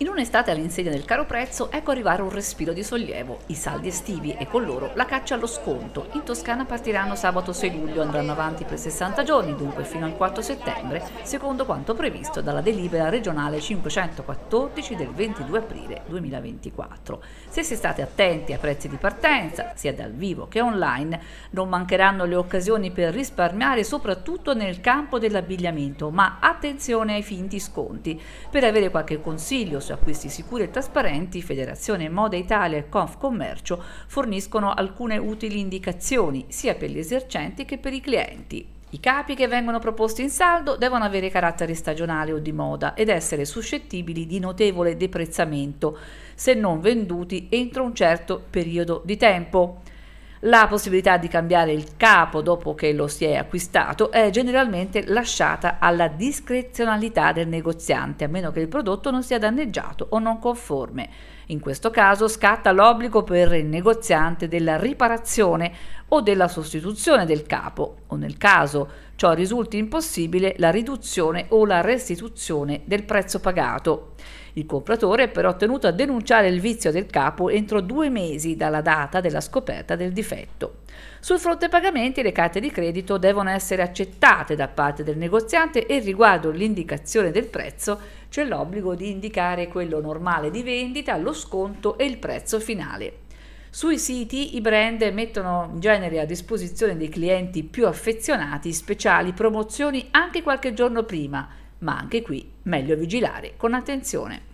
In un'estate all'insegna del caro prezzo, ecco arrivare un respiro di sollievo, i saldi estivi e con loro la caccia allo sconto. In Toscana partiranno sabato 6 luglio, andranno avanti per 60 giorni, dunque fino al 4 settembre, secondo quanto previsto dalla delibera regionale 514 del 22 aprile 2024. Se si state attenti ai prezzi di partenza, sia dal vivo che online, non mancheranno le occasioni per risparmiare soprattutto nel campo dell'abbigliamento, ma attenzione ai finti sconti. Per avere qualche consiglio su acquisti sicuri e trasparenti, Federazione Moda Italia e Confcommercio forniscono alcune utili indicazioni sia per gli esercenti che per i clienti. I capi che vengono proposti in saldo devono avere carattere stagionale o di moda ed essere suscettibili di notevole deprezzamento se non venduti entro un certo periodo di tempo. La possibilità di cambiare il capo dopo che lo si è acquistato è generalmente lasciata alla discrezionalità del negoziante, a meno che il prodotto non sia danneggiato o non conforme. In questo caso scatta l'obbligo per il negoziante della riparazione o della sostituzione del capo o nel caso ciò risulti impossibile la riduzione o la restituzione del prezzo pagato. Il compratore è però tenuto a denunciare il vizio del capo entro due mesi dalla data della scoperta del difetto. Sul fronte pagamenti le carte di credito devono essere accettate da parte del negoziante e riguardo l'indicazione del prezzo c'è l'obbligo di indicare quello normale di vendita, lo sconto e il prezzo finale. Sui siti i brand mettono in genere a disposizione dei clienti più affezionati speciali promozioni anche qualche giorno prima, ma anche qui meglio vigilare con attenzione.